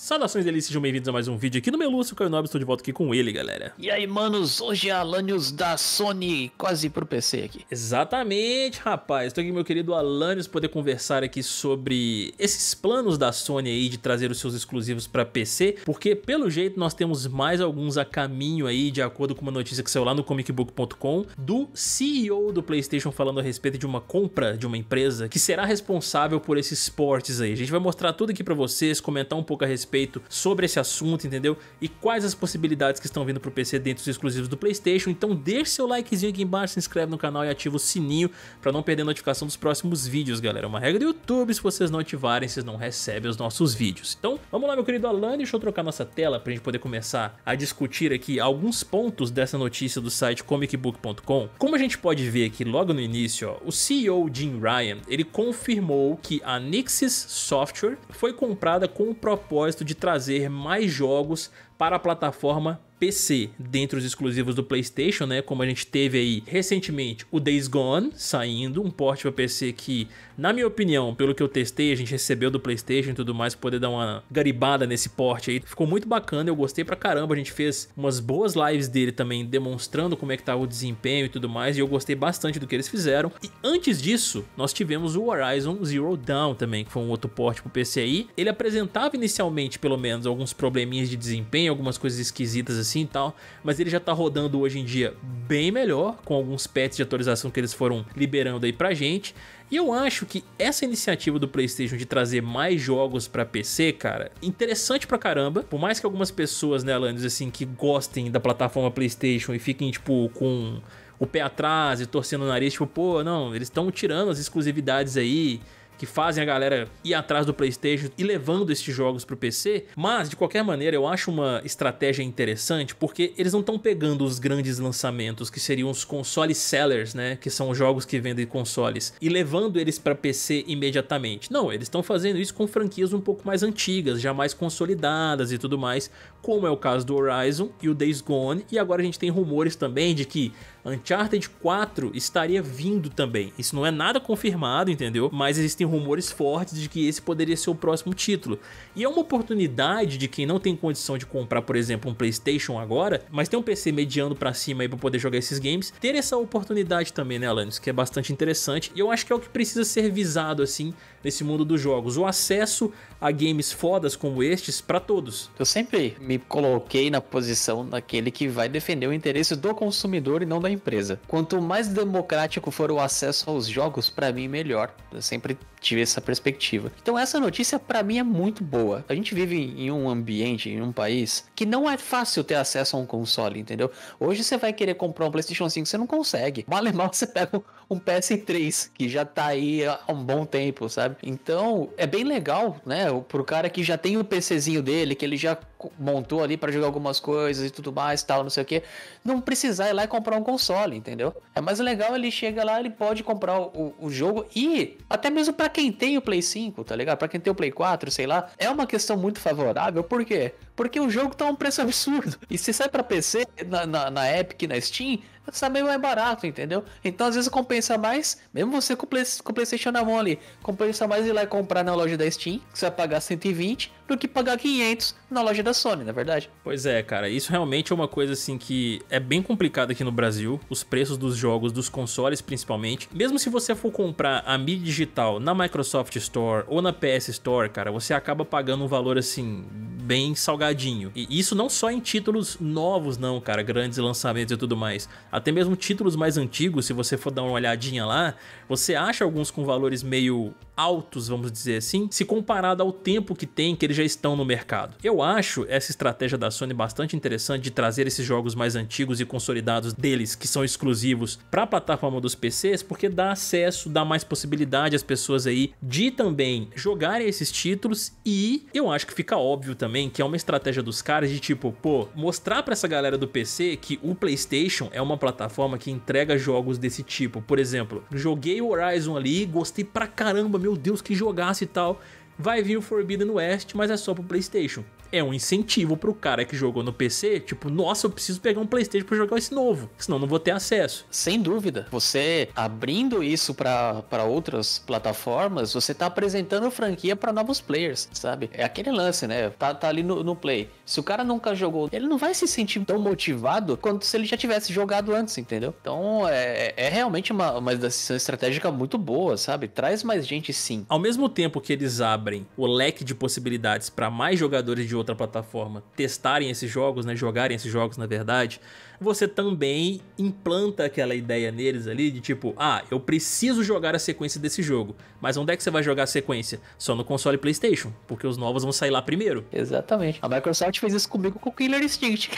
Saudações delícias, sejam bem-vindos a mais um vídeo aqui no meu Lúcio, Caio Nobre, estou de volta aqui com ele, galera. E aí, manos, hoje é Alanios da Sony, quase pro PC aqui. Exatamente, rapaz, estou aqui meu querido Alanios poder conversar aqui sobre esses planos da Sony aí de trazer os seus exclusivos para PC, porque pelo jeito nós temos mais alguns a caminho aí, de acordo com uma notícia que saiu lá no comicbook.com, do CEO do Playstation falando a respeito de uma compra de uma empresa que será responsável por esses portes aí. A gente vai mostrar tudo aqui para vocês, comentar um pouco a respeito respeito sobre esse assunto, entendeu? E quais as possibilidades que estão vindo pro PC dentro dos exclusivos do PlayStation. Então deixe seu likezinho aqui embaixo, se inscreve no canal e ativa o sininho para não perder a notificação dos próximos vídeos, galera. É Uma regra do YouTube, se vocês não ativarem, vocês não recebem os nossos vídeos. Então, vamos lá, meu querido Alan, deixa eu trocar nossa tela pra gente poder começar a discutir aqui alguns pontos dessa notícia do site comicbook.com. Como a gente pode ver aqui logo no início, ó, o CEO Jim Ryan, ele confirmou que a Nixis Software foi comprada com o propósito propósito de trazer mais jogos para a plataforma PC, dentre os exclusivos do PlayStation, né? Como a gente teve aí recentemente o Days Gone saindo, um porte para PC que, na minha opinião, pelo que eu testei, a gente recebeu do PlayStation e tudo mais, poder dar uma garibada nesse porte aí. Ficou muito bacana, eu gostei pra caramba. A gente fez umas boas lives dele também, demonstrando como é que tava tá o desempenho e tudo mais, e eu gostei bastante do que eles fizeram. E antes disso, nós tivemos o Horizon Zero Dawn também, que foi um outro porte pro PC aí. Ele apresentava inicialmente, pelo menos, alguns probleminhas de desempenho algumas coisas esquisitas assim e tal, mas ele já tá rodando hoje em dia bem melhor, com alguns patches de atualização que eles foram liberando aí pra gente. E eu acho que essa iniciativa do PlayStation de trazer mais jogos para PC, cara, interessante pra caramba. Por mais que algumas pessoas, né, Alanis, assim, que gostem da plataforma PlayStation e fiquem, tipo, com o pé atrás e torcendo o nariz, tipo, pô, não, eles estão tirando as exclusividades aí que fazem a galera ir atrás do PlayStation e levando esses jogos pro PC, mas de qualquer maneira eu acho uma estratégia interessante porque eles não estão pegando os grandes lançamentos que seriam os console sellers, né, que são os jogos que vendem consoles e levando eles para PC imediatamente. Não, eles estão fazendo isso com franquias um pouco mais antigas, já mais consolidadas e tudo mais, como é o caso do Horizon e o Days Gone, e agora a gente tem rumores também de que Uncharted 4 estaria vindo também. Isso não é nada confirmado, entendeu? Mas existem rumores fortes de que esse poderia ser o próximo título. E é uma oportunidade de quem não tem condição de comprar, por exemplo, um PlayStation agora, mas tem um PC mediano para cima aí para poder jogar esses games, ter essa oportunidade também, né, Alanis? Que é bastante interessante. E eu acho que é o que precisa ser visado assim nesse mundo dos jogos, o acesso a games fodas como estes para todos. Eu sempre me coloquei na posição daquele que vai defender o interesse do consumidor e não da empresa. Quanto mais democrático for o acesso aos jogos, para mim melhor. Eu sempre tive essa perspectiva. Então essa notícia para mim é muito boa. A gente vive em um ambiente, em um país que não é fácil ter acesso a um console, entendeu? Hoje você vai querer comprar um PlayStation 5, você não consegue. Mal e mal você pega um PS3 que já tá aí há um bom tempo, sabe? Então é bem legal, né? Pro cara que já tem o PCzinho dele, que ele já montou ali para jogar algumas coisas e tudo mais, tal, não sei o que, não precisar ir lá e comprar um console, entendeu? É mais legal ele chega lá, ele pode comprar o, o jogo e até mesmo para para quem tem o Play 5, tá ligado? Para quem tem o Play 4, sei lá, é uma questão muito favorável, por quê? Porque o jogo tá um preço absurdo. E se sai para PC, na, na, na Epic, na Steam, sai meio mais barato, entendeu? Então às vezes compensa mais, mesmo você com o, Play, com o PlayStation na mão ali, compensa mais ir lá e comprar na loja da Steam, que você vai pagar 120 do que pagar 500 na loja da Sony, na é verdade. Pois é, cara, isso realmente é uma coisa assim que é bem complicada aqui no Brasil, os preços dos jogos, dos consoles principalmente. Mesmo se você for comprar a mídia digital na Microsoft Store ou na PS Store, cara, você acaba pagando um valor assim bem salgadinho. E isso não só em títulos novos não, cara, grandes lançamentos e tudo mais. Até mesmo títulos mais antigos, se você for dar uma olhadinha lá, você acha alguns com valores meio altos, vamos dizer assim, se comparado ao tempo que tem que eles já estão no mercado. Eu acho essa estratégia da Sony bastante interessante de trazer esses jogos mais antigos e consolidados deles, que são exclusivos para a plataforma dos PCs, porque dá acesso, dá mais possibilidade às pessoas aí de também jogarem esses títulos e eu acho que fica óbvio também também que é uma estratégia dos caras de tipo, pô, mostrar pra essa galera do PC que o PlayStation é uma plataforma que entrega jogos desse tipo. Por exemplo, joguei o Horizon ali, gostei pra caramba, meu Deus, que jogasse e tal. Vai vir o Forbidden West, mas é só pro PlayStation é um incentivo pro cara que jogou no PC, tipo, nossa, eu preciso pegar um PlayStation para jogar esse novo, senão não vou ter acesso. Sem dúvida. Você abrindo isso para outras plataformas, você tá apresentando a franquia para novos players, sabe? É aquele lance, né? Tá, tá ali no, no Play. Se o cara nunca jogou, ele não vai se sentir tão motivado quanto se ele já tivesse jogado antes, entendeu? Então é, é, é realmente uma, uma decisão estratégica muito boa, sabe? Traz mais gente sim. Ao mesmo tempo que eles abrem o leque de possibilidades para mais jogadores de outra plataforma testarem esses jogos, né? Jogarem esses jogos, na verdade você também implanta aquela ideia neles ali de tipo, ah, eu preciso jogar a sequência desse jogo. Mas onde é que você vai jogar a sequência? Só no console PlayStation, porque os novos vão sair lá primeiro. Exatamente. A Microsoft fez isso comigo com o Killer Instinct.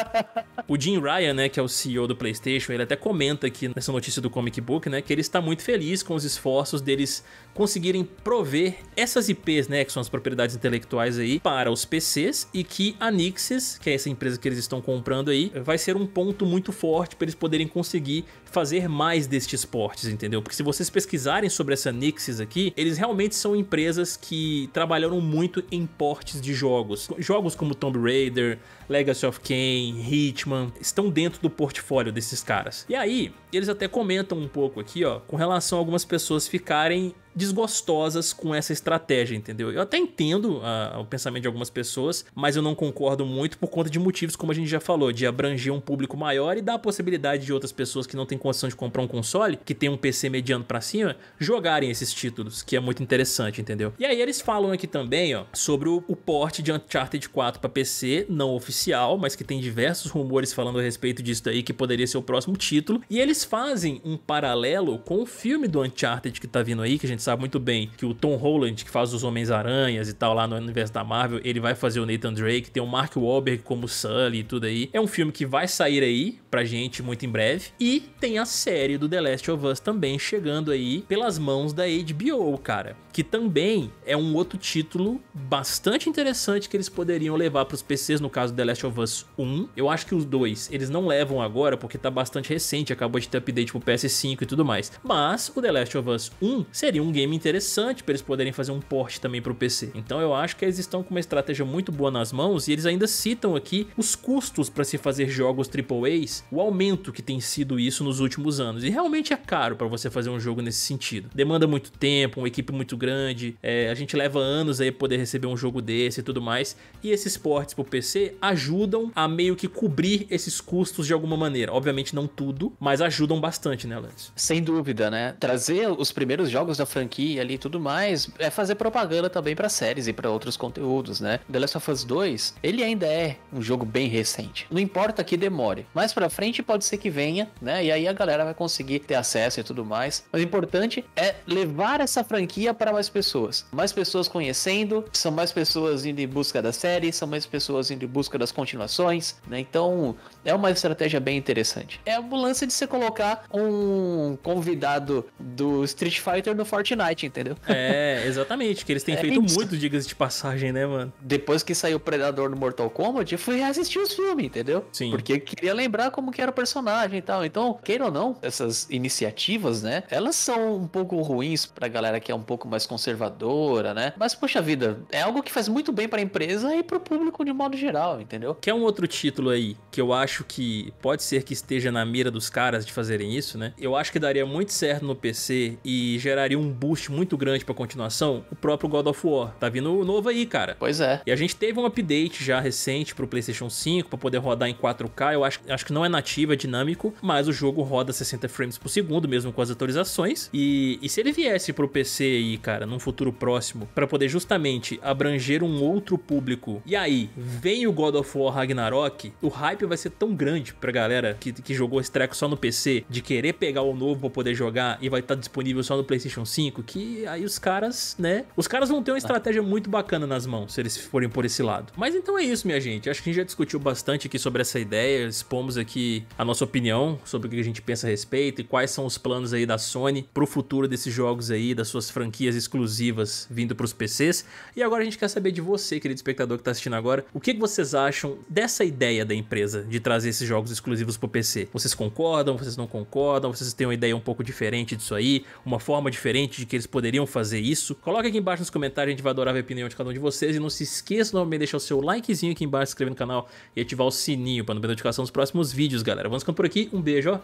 o Jim Ryan, né, que é o CEO do PlayStation, ele até comenta aqui nessa notícia do Comic Book, né, que ele está muito feliz com os esforços deles conseguirem prover essas IPs, né, que são as propriedades intelectuais aí, para os PCs e que a Nixis, que é essa empresa que eles estão comprando aí, vai ser um ponto muito forte para eles poderem conseguir fazer mais destes portes, entendeu? Porque se vocês pesquisarem sobre essa Nixis aqui, eles realmente são empresas que trabalharam muito em portes de jogos. Jogos como Tomb Raider, Legacy of Kain, Hitman, estão dentro do portfólio desses caras. E aí, eles até comentam um pouco aqui, ó, com relação a algumas pessoas ficarem desgostosas com essa estratégia, entendeu? Eu até entendo ah, o pensamento de algumas pessoas, mas eu não concordo muito por conta de motivos, como a gente já falou, de abranger um público maior e dar a possibilidade de outras pessoas que não têm condição de comprar um console, que tem um PC mediano para cima, jogarem esses títulos, que é muito interessante, entendeu? E aí eles falam aqui também, ó, sobre o, o porte de Uncharted 4 para PC, não oficial, mas que tem diversos rumores falando a respeito disso aí que poderia ser o próximo título. E eles fazem um paralelo com o filme do Uncharted que tá vindo aí, que a gente gente sabe muito bem que o Tom Holland, que faz os Homens-Aranhas e tal lá no universo da Marvel, ele vai fazer o Nathan Drake, tem o Mark Wahlberg como Sully e tudo aí. É um filme que vai sair aí, pra gente muito em breve. E tem a série do The Last of Us também chegando aí pelas mãos da HBO, cara. Que também é um outro título bastante interessante que eles poderiam levar pros PCs, no caso The Last of Us 1. Eu acho que os dois eles não levam agora porque tá bastante recente, acabou de ter update pro PS5 e tudo mais. Mas o The Last of Us 1 seria um game interessante para eles poderem fazer um port também pro PC. Então eu acho que eles estão com uma estratégia muito boa nas mãos e eles ainda citam aqui os custos para se fazer jogos AAAs o aumento que tem sido isso nos últimos anos. E realmente é caro para você fazer um jogo nesse sentido. Demanda muito tempo, uma equipe muito grande, é, a gente leva anos aí poder receber um jogo desse e tudo mais. E esses portes pro PC ajudam a meio que cobrir esses custos de alguma maneira. Obviamente não tudo, mas ajudam bastante, né, Lance? Sem dúvida, né? Trazer os primeiros jogos da franquia ali e tudo mais é fazer propaganda também para séries e para outros conteúdos, né? The Last of Us 2, ele ainda é um jogo bem recente. Não importa que demore, mais para frente, pode ser que venha, né? E aí a galera vai conseguir ter acesso e tudo mais. Mas o importante é levar essa franquia para mais pessoas. Mais pessoas conhecendo, são mais pessoas indo em busca da série, são mais pessoas indo em busca das continuações, né? Então é uma estratégia bem interessante. É o lance de você colocar um convidado do Street Fighter no Fortnite, entendeu? É, exatamente, que eles têm é feito isso. muito, diga-se de passagem, né, mano? Depois que saiu o Predador no Mortal Kombat, eu fui assistir os filmes, entendeu? Sim. Porque eu queria lembrar como como que era o personagem e tal. Então, queira ou não, essas iniciativas, né? Elas são um pouco ruins pra galera que é um pouco mais conservadora, né? Mas, poxa vida, é algo que faz muito bem pra empresa e pro público de modo geral, entendeu? Que é um outro título aí que eu acho que pode ser que esteja na mira dos caras de fazerem isso, né? Eu acho que daria muito certo no PC e geraria um boost muito grande pra continuação. O próprio God of War. Tá vindo novo aí, cara. Pois é. E a gente teve um update já recente pro PlayStation 5 pra poder rodar em 4K. Eu acho, acho que não é nativo, é dinâmico, mas o jogo roda 60 frames por segundo, mesmo com as atualizações. E, e se ele viesse pro PC aí, cara, num futuro próximo, para poder justamente abranger um outro público, e aí vem o God of War Ragnarok, o hype vai ser tão grande pra galera que, que jogou esse treco só no PC, de querer pegar o novo pra poder jogar e vai estar tá disponível só no PlayStation 5, que aí os caras, né? Os caras vão ter uma estratégia muito bacana nas mãos se eles forem por esse lado. Mas então é isso, minha gente. Acho que a gente já discutiu bastante aqui sobre essa ideia, expomos aqui aqui a nossa opinião sobre o que a gente pensa a respeito e quais são os planos aí da Sony pro futuro desses jogos aí, das suas franquias exclusivas vindo pros PCs. E agora a gente quer saber de você, querido espectador que tá assistindo agora, o que vocês acham dessa ideia da empresa de trazer esses jogos exclusivos pro PC? Vocês concordam? Vocês não concordam? Vocês têm uma ideia um pouco diferente disso aí? Uma forma diferente de que eles poderiam fazer isso? Coloca aqui embaixo nos comentários, a gente vai adorar ver a opinião de cada um de vocês. E não se esqueça novamente de deixar o seu likezinho aqui embaixo, se inscrever no canal e ativar o sininho para não perder notificação dos próximos vídeos vídeos, galera. Vamos ficando por aqui. Um beijo, ó.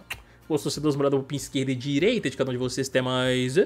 Gostou, se duas moradas, o pin esquerda e direita de cada um de vocês. Até mais.